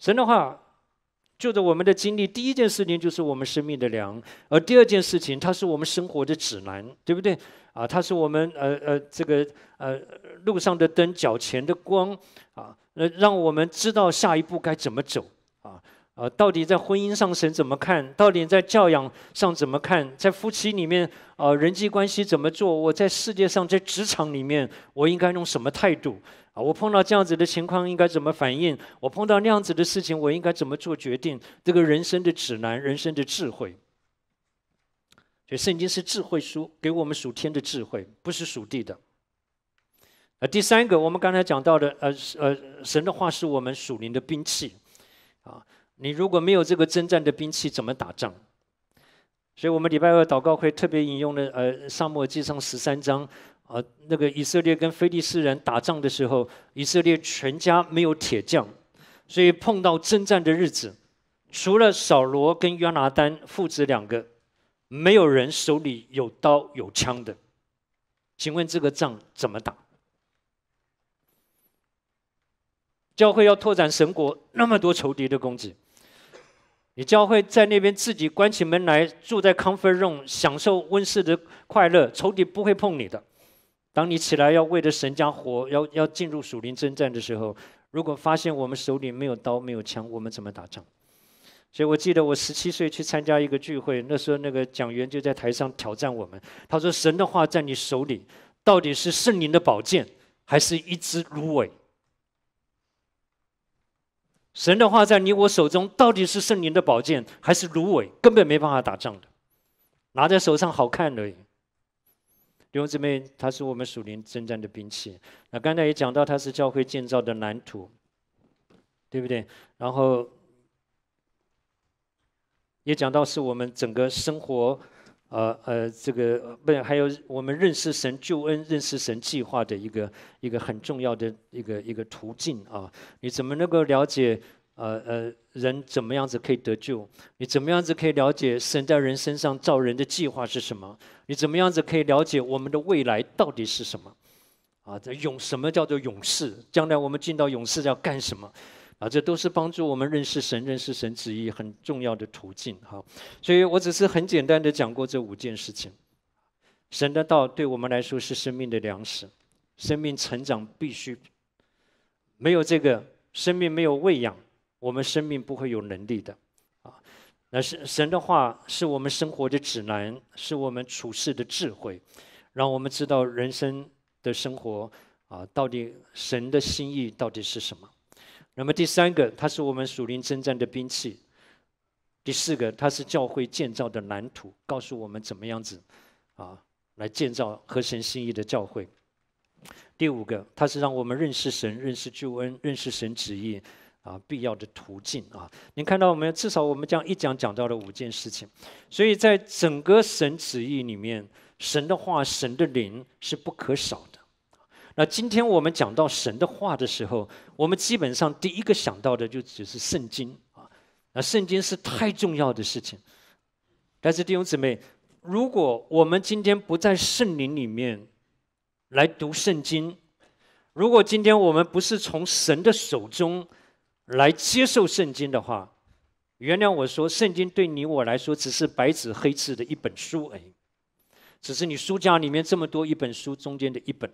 神的话，就是我们的经历。第一件事情就是我们生命的粮，而第二件事情，它是我们生活的指南，对不对？啊，它是我们呃呃这个呃路上的灯，脚前的光，啊，那让我们知道下一步该怎么走，啊。啊，到底在婚姻上神怎么看？到底在教养上怎么看？在夫妻里面，啊，人际关系怎么做？我在世界上，在职场里面，我应该用什么态度？啊，我碰到这样子的情况应该怎么反应？我碰到那样子的事情，我应该怎么做决定？这个人生的指南，人生的智慧。所以圣经是智慧书，给我们属天的智慧，不是属地的。呃，第三个，我们刚才讲到的，呃，呃，神的话是我们属灵的兵器，啊。你如果没有这个征战的兵器，怎么打仗？所以，我们礼拜二祷告会特别引用了《呃沙漠记》上十三章，呃，那个以色列跟非利士人打仗的时候，以色列全家没有铁匠，所以碰到征战的日子，除了扫罗跟约拿丹父子两个，没有人手里有刀有枪的。请问这个仗怎么打？教会要拓展神国，那么多仇敌的攻击。你将会在那边自己关起门来，住在 c o m f o r t room，享受温室的快乐，仇敌不会碰你的。当你起来要为着神家活，要要进入属灵征战的时候，如果发现我们手里没有刀没有枪，我们怎么打仗？所以，我记得我十七岁去参加一个聚会，那时候那个讲员就在台上挑战我们，他说：“神的话在你手里，到底是圣灵的宝剑，还是一支芦苇？”神的话在你我手中，到底是圣灵的宝剑，还是芦苇？根本没办法打仗的，拿在手上好看而已。弟兄姊妹，他是我们属灵征战的兵器。那刚才也讲到，他是教会建造的蓝图，对不对？然后也讲到，是我们整个生活。呃呃，这个不，还有我们认识神救恩、认识神计划的一个一个很重要的一个一个途径啊！你怎么能够了解呃呃人怎么样子可以得救？你怎么样子可以了解神在人身上造人的计划是什么？你怎么样子可以了解我们的未来到底是什么？啊，勇什么叫做勇士？将来我们进到勇士要干什么？啊，这都是帮助我们认识神、认识神旨意很重要的途径。哈，所以我只是很简单的讲过这五件事情。神的道对我们来说是生命的粮食，生命成长必须没有这个，生命没有喂养，我们生命不会有能力的。啊，那是神的话，是我们生活的指南，是我们处事的智慧，让我们知道人生的生活啊，到底神的心意到底是什么。那么第三个，它是我们属灵征战的兵器；第四个，它是教会建造的蓝图，告诉我们怎么样子啊来建造合神心意的教会；第五个，它是让我们认识神、认识救恩、认识神旨意啊必要的途径啊。您看到我们至少我们这样一讲讲到了五件事情，所以在整个神旨意里面，神的话、神的灵是不可少。那今天我们讲到神的话的时候，我们基本上第一个想到的就只是圣经啊。那圣经是太重要的事情。但是弟兄姊妹，如果我们今天不在圣灵里面来读圣经，如果今天我们不是从神的手中来接受圣经的话，原谅我说，圣经对你我来说只是白纸黑字的一本书而已，只是你书架里面这么多一本书中间的一本。